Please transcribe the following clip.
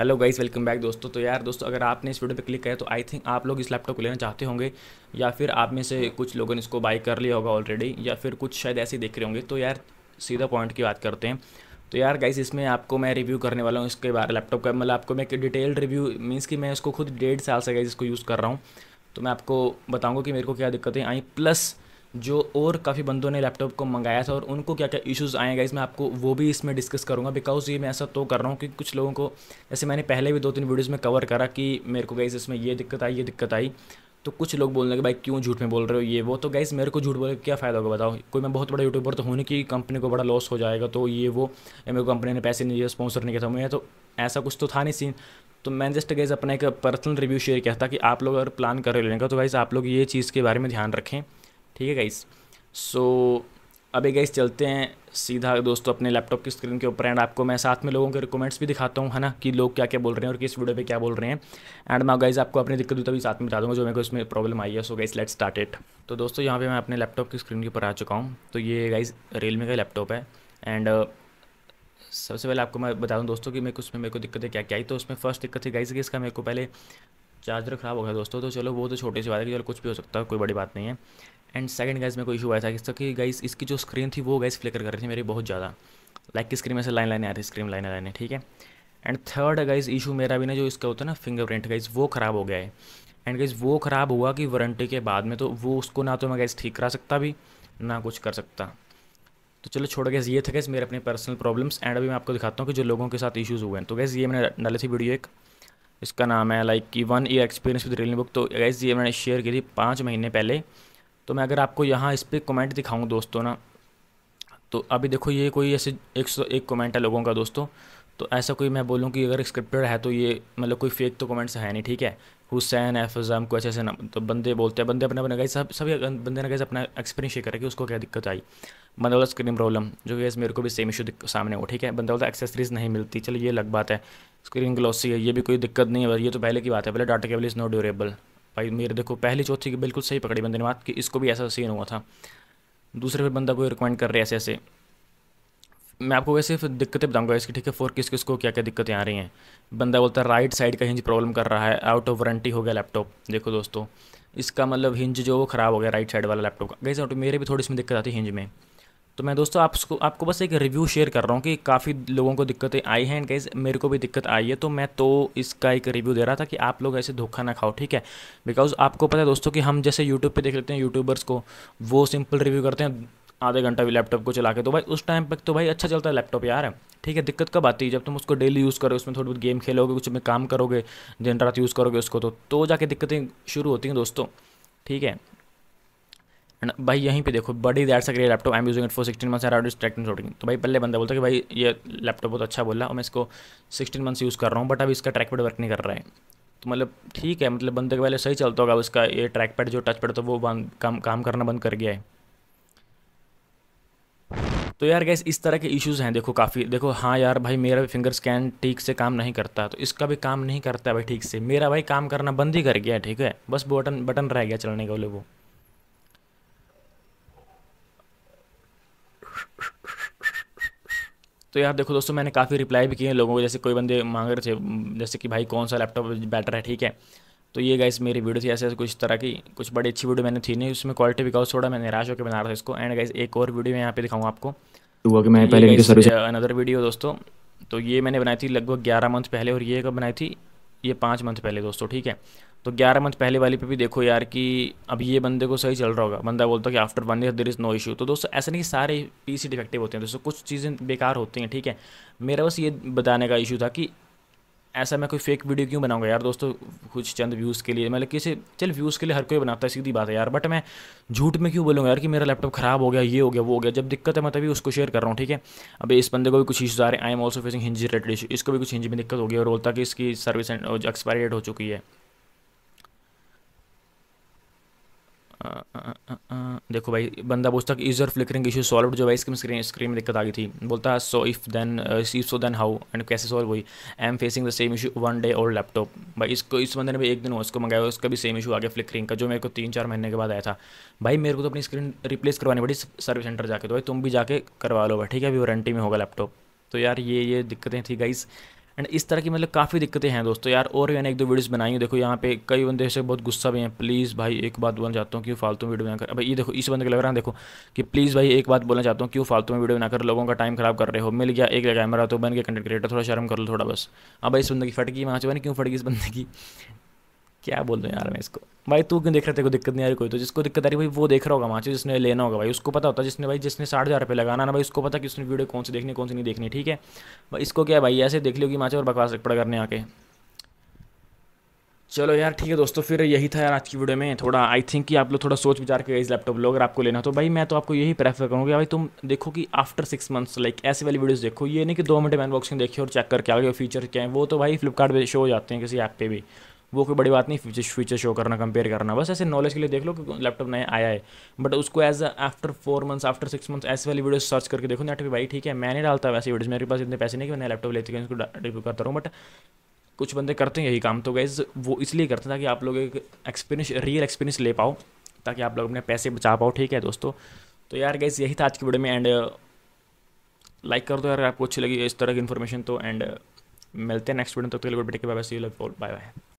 hello guys welcome back दोस्तों तो यार दोस्तों अगर आपने इस वीडियो पे क्लिक किया तो आई थिंक आप लोग इस लैपटॉप को लेना चाहते होंगे या फिर आप में से कुछ लोगों ने इसको बाय कर लिया होगा ऑलरेडी या फिर कुछ शायद ऐसे देख रहे होंगे तो यार सीधा पॉइंट की बात करते हैं तो यार गाइस इसमें आपको मैं रिव्यू करने वाला हूँ इसके बारे लैपटॉप का मतलब आपको मैं एक डिटेल्ड रिव्यू मीन्स कि मैं इसको खुद डेढ़ साल से गाइज इसको यूज़ कर रहा हूँ तो मैं आपको बताऊँगा कि मेरे को क्या दिक्कतें आई प्लस जो और काफ़ी बंदों ने लैपटॉप को मंगाया था और उनको क्या क्या इश्यूज़ गए इसमें आपको वो भी इसमें डिस्कस करूँगा बिकॉज ये मैं ऐसा तो कर रहा हूँ कि कुछ लोगों को जैसे मैंने पहले भी दो तीन वीडियोज़ में कवर करा कि मेरे को गई इसमें ये दिक्कत आई ये दिक्कत आई तो कुछ लोग बोलने लगे भाई क्यों झूठ में बोल रहे हो ये वो तो गाइज़ मेरे को झूठ बोले क्या फ़ायदा होगा बताओ कोई मैं बहुत बड़ा यूट्यूबर तो होने की कंपनी को बड़ा लॉस हो जाएगा तो ये वो मेरे को कंपनी ने पैसे नहीं दिए स्पॉन्सर नहीं किया था मैं तो ऐसा कुछ तो था नहीं सीन तो मैं जस्ट गाइज़ अपना एक पर्सनल रिव्यू शेयर किया था कि आप लोग अगर प्लान कर रहे लेने का तो गाइज़ आप लोग ये चीज़ के बारे में ध्यान रखें ठीक है गाइस सो so, गाइस चलते हैं सीधा दोस्तों अपने लैपटॉप की स्क्रीन के ऊपर एंड आपको मैं साथ में लोगों के कमेंट्स भी दिखाता हूँ है ना कि लोग क्या क्या बोल रहे हैं और किस वीडियो पे क्या बोल रहे हैं एंड मैं गाइज आपको अपनी दिक्कत तभी साथ में बता दूँगा जो मेरे को इसमें प्रॉब्लम आई है so guys let start it तो दोस्तों यहाँ पे मैं अपने लैपटॉप की स्क्रीन के ऊपर आ चुका हूँ तो ये गाइज रियलमी का लैपटॉप है एंड uh, सबसे पहले आपको मैं बता दूँ दोस्तों कि मेरे को उसमें मेरे को दिक्कतें क्या क्या आई तो उसमें फर्स्ट दिक्कत थी गाइज कि इसका मेरे को पहले चार्जर ख़राब हो गया दोस्तों तो चलो वो तो छोटी सी बात है कि चलो कुछ भी हो सकता है कोई बड़ी बात नहीं है एंड सेकंड गाइज में कोई इशू आया था इसका कि गाइस इसकी जो स्क्रीन थी वो गाइस फ्लिकर कर रही थी मेरी बहुत ज़्यादा लाइक की स्क्रीन में से लाइन लाइन आ रही स्क्रीन लाइन लाइन ठीक है एंड थर्ड गाइस इशू मेरा भी ना जो इसका होता है ना फिंगरप्रिंट गाइस वो ख़राब हो गया है एंड गाइस वो ख़राब हुआ कि वारंटी के बाद में तो वो उसको ना तो मैं गैस ठीक करा सकता भी ना कुछ कर सकता तो चलो छोड़ गैस ये थे गैस मेरे अपने पर्सनल प्रॉब्लम्स एंड अभी मैं आपको दिखाता हूँ कि जो लोगों के साथ इश्यूज़ हुए हैं तो गैस ये मैंने डाली थी वीडियो एक इसका नाम है लाइक की one year experience with Realme Book तो गैस ये मैंने शेयर की थी पाँच महीने पहले तो मैं अगर आपको यहाँ इस पर कमेंट दिखाऊँ दोस्तों ना तो अभी देखो ये कोई ऐसे एक सौ एक कमेंट है लोगों का दोस्तों तो ऐसा कोई मैं बोलूँ कि अगर स्क्रिप्टेड है तो ये मतलब कोई फेक तो कमेंट्स है नहीं ठीक है हुसैन एफज़म को ऐसे ऐसे ना तो बंदे बोलते हैं बंदे अपने अपने गाइस सब सभी बंदे ने गाइस अपना एक्सपीरियंस शेयर करा कि उसको क्या दिक्कत आई बंदा बोला स्क्रीन प्रॉब्लम जो कि मेरे को भी सेम इशू सामने हो ठीक है बंदा बोलता एक्सेसरीज नहीं मिलती चलो ये अलग बात है स्क्रीन ग्लॉसी है ये भी कोई दिक्कत नहीं है ये तो पहले की बात है पहले data cable is not durable भाई मेरे देखो पहली चौथी की बिल्कुल सही पकड़ी बंदे ने बात कि इसको भी ऐसा सीन हुआ था दूसरे फिर बंदा कोई रिकमेंड कर रहे ऐसे ऐसे मैं आपको सिर्फ दिक्कतें बताऊंगा इसकी ठीक है फोर किस किस को क्या क्या दिक्कतें आ रही हैं बंदा बोलता है राइट साइड का हिंज प्रॉब्लम कर रहा है आउट ऑफ वारंटी हो गया लैपटॉप देखो दोस्तों इसका मतलब हिंज जो वो ख़राब हो गया राइट साइड वाला लैपटॉप का गैस मेरे भी थोड़ी इसमें दिक्कत आती है हिंज में तो मैं दोस्तों आपको आपको बस एक रिव्यू शेयर कर रहा हूँ कि काफ़ी लोगों को दिक्कतें आई हैं एंड कैसे मेरे को भी दिक्कत आई है तो मैं तो इसका एक रिव्यू दे रहा था कि आप लोग ऐसे धोखा ना खाओ ठीक है बिकॉज आपको पता है दोस्तों कि हम जैसे यूट्यूब पे देख लेते हैं यूट्यूबर्स को वो सिंपल रिव्यू करते हैं आधे घंटा भी लैपटॉप को चला के तो भाई उस टाइम पर तो भाई अच्छा चलता है लैपटॉप यार ठीक है दिक्कत कब आती है जब तुम उसको डेली यूज़ करो उसमें थोड़ी बहुत गेम खेलोगे कुछ में काम करोगे दिन रात यूज़ करोगे उसको तो तो जाके दिक्कतें शुरू होती हैं दोस्तों ठीक है एंड भाई यहीं पे देखो बड़ी देर से laptop I am using it for sixteen months are distracting shorting तो भाई पहले बंदा बोलता कि भाई ये लैपटॉप बहुत अच्छा बोल रहा और मैं इसको सिक्सटीन मंथ्स यूज़ कर रहा हूँ बट अभी इसका ट्रैकपैड वर्क नहीं कर रहा है तो मतलब ठीक है मतलब बंदे के पहले सही चलता होगा उसका ये ट्रैक पैड जो टच पैड तो वो काम काम करना बंद कर गया है तो यार गैस इस तरह के इश्यूज़ हैं देखो काफ़ी देखो हाँ यार भाई मेरा भी फिंगर स्कैन ठीक से काम नहीं करता तो इसका भी काम नहीं करता भाई ठीक से मेरा भाई काम करना बंद ही कर गया है ठीक है बस बटन बटन रह गया चलने का बोले वो तो यार देखो दोस्तों मैंने काफ़ी रिप्लाई भी किए हैं लोगों को जैसे कोई बंदे मांग रहे थे जैसे कि भाई कौन सा लैपटॉप बेटर है ठीक है तो ये गाइस मेरी वीडियो थी ऐसे ऐसे कुछ तरह की कुछ बड़ी अच्छी वीडियो मैंने थी नहीं उसमें क्वालिटी बिकॉज थोड़ा मैं निराश होकर बना रहा था इसको एंड गाइस एक और वीडियो मैं यहाँ पे दिखाऊँ आपको अनदर वीडियो तो तो दोस्तों तो ये मैंने बनाई थी लगभग ग्यारह मंथ पहले और ये कब बनाई थी ये पाँच मंथ पहले दोस्तों ठीक है तो ग्यारह मंथ पहले वाली पे भी देखो यार कि अब ये बंदे को सही चल रहा होगा बंदा बोलता है कि after one year there is no issue तो दोस्तों ऐसा नहीं कि सारे पीसी डिफेक्टिव होते हैं दोस्तों कुछ चीज़ें बेकार होती हैं ठीक है मेरा बस ये बताने का इशू था कि ऐसा मैं कोई फेक वीडियो क्यों बनाऊंगा यार दोस्तों कुछ चंद व्यूज़ के लिए मतलब किसी चल व्यूज़ के लिए हर कोई बनाता है सीधी बात है यार बट मैं झूठ में क्यों बोलूँगा यार कि मेरा लैपटॉप खराब हो गया ये हो गया वो हो गया जब दिक्कत है मैं तभी उसको शेयर कर रहा हूँ ठीक है अब इस बंदे को भी कुछ इशूज़ आ रहे हैं I am also facing hinge related issue इसको भी कुछ हिंज में दिक्कत हो गई और बोलता कि इसकी सर्विस एक्सपायरी डेट हो चुकी है देखो भाई बंदा पूछता कि इज फ्लिकरिंग इशू सॉल्व जो भाई इसकी स्क्रीन स्क्रीन में दिक्कत आ गई थी बोलता so if then if so then how and कैसे सॉल्व हुई I am facing the same issue one day और लैपटॉप भाई इसको इस बंदे ने भी एक दिन उसको मंगाया उसका भी सेम इशू आ गया फ्लिकरिंग का जो मेरे को तीन चार महीने के बाद आया था भाई मेरे को तो अपनी स्क्रीन रिप्लेस करवानी पड़ी सर्विस सेंटर जाके तो भाई तुम भी जाके करवा लो भाई ठीक है अभी वारंटी में होगा लैपटॉप तो यार ये ये दिक्कतें थी गाइस एंड इस तरह की मतलब काफ़ी दिक्कतें हैं दोस्तों यार और मैंने एक दो वीडियोस बनाई हूँ देखो यहाँ पे कई बंदे से बहुत गुस्सा भी हैं प्लीज़ भाई एक बात बोलना चाहता हूँ क्यों फालतू में वीडियो बना कर अब ये देखो इस बंदे को लग रहा है देखो कि प्लीज़ भाई एक बात बोलना चाहता हूँ क्यों फालतू में वीडियो बनाकर लोगों का टाइम खराब कर रहे हो मिल गया एक कैमरा तो बन गया कंटेंट क्रिएटर थोड़ा शर्म कर लो थोड़ा बस अब हाँ भाई इस बंद की फटकी वहाँ से बने क्यों फटकी इस बंदे की क्या बोल दूँ यार मैं इसको भाई तू क्यों देख रहे थे को दिक्कत नहीं आ रही कोई तो जिसको दिक्कत आ रही भाई वो देख रहा होगा माचो जिसने लेना होगा भाई उसको पता होता है जिसने भाई जिसने साठ हज़ार रुपये लगाना ना भाई उसको पता कि उसने वीडियो कौन सी देखनी कौन सी नहीं देखनी ठीक है भाई इसको क्या भाई ऐसे देख कि माचे और बकवास पड़ा करने आके चलो यार ठीक है दोस्तों फिर यही था यार आज की वीडियो में थोड़ा आई थिंक कि आप लोग थोड़ा सोच विचार के इस लैपटॉप लो अगर आपको लेना तो भाई मैं तो आपको यही प्रेफर करूँगा भाई तुम देखो कि आफ्टर सिक्स मंथ्स लाइक ऐसी वाली वीडियोस देखो ये नहीं कि दो मिनट में अनबॉक्सिंग देखिए और चेक करके आ गए फीचर क्या है वो तो भाई फ्लिपकार्ट शो हो जाते हैं किसी ऐप पर भी वो कोई बड़ी बात नहीं फीचर फीचर शो करना कंपेयर करना बस ऐसे नॉलेज के लिए देख लो कि लैपटॉप नया आया है बट उसको age after four months after six months ऐसे वाली वीडियो सर्च करके देखो नेट भाई ठीक है मैं नहीं डालता वैसे वीडियोज़ मेरे पास इतने पैसे नहीं कि मैं लैपटॉप लेते हैं उसको रिव्यू करता रहूँ बट कुछ बंदे करते हैं यही काम तो गैस वो इसलिए करते हैं ताकि आप लोग एक एक्सपीरियंस रियल एक्सपीरियंस ले पाओ ताकि आप लोग अपने पैसे बचा पाओ ठीक है दोस्तों तो यार गैस यही था आज की वीडियो में एंड लाइक कर दो यार आपको अच्छी लगी इस तरह की इन्फॉर्मेशन तो एंड मिलते हैं नेक्स्ट वीडियो तक तो के लिए बाय बाय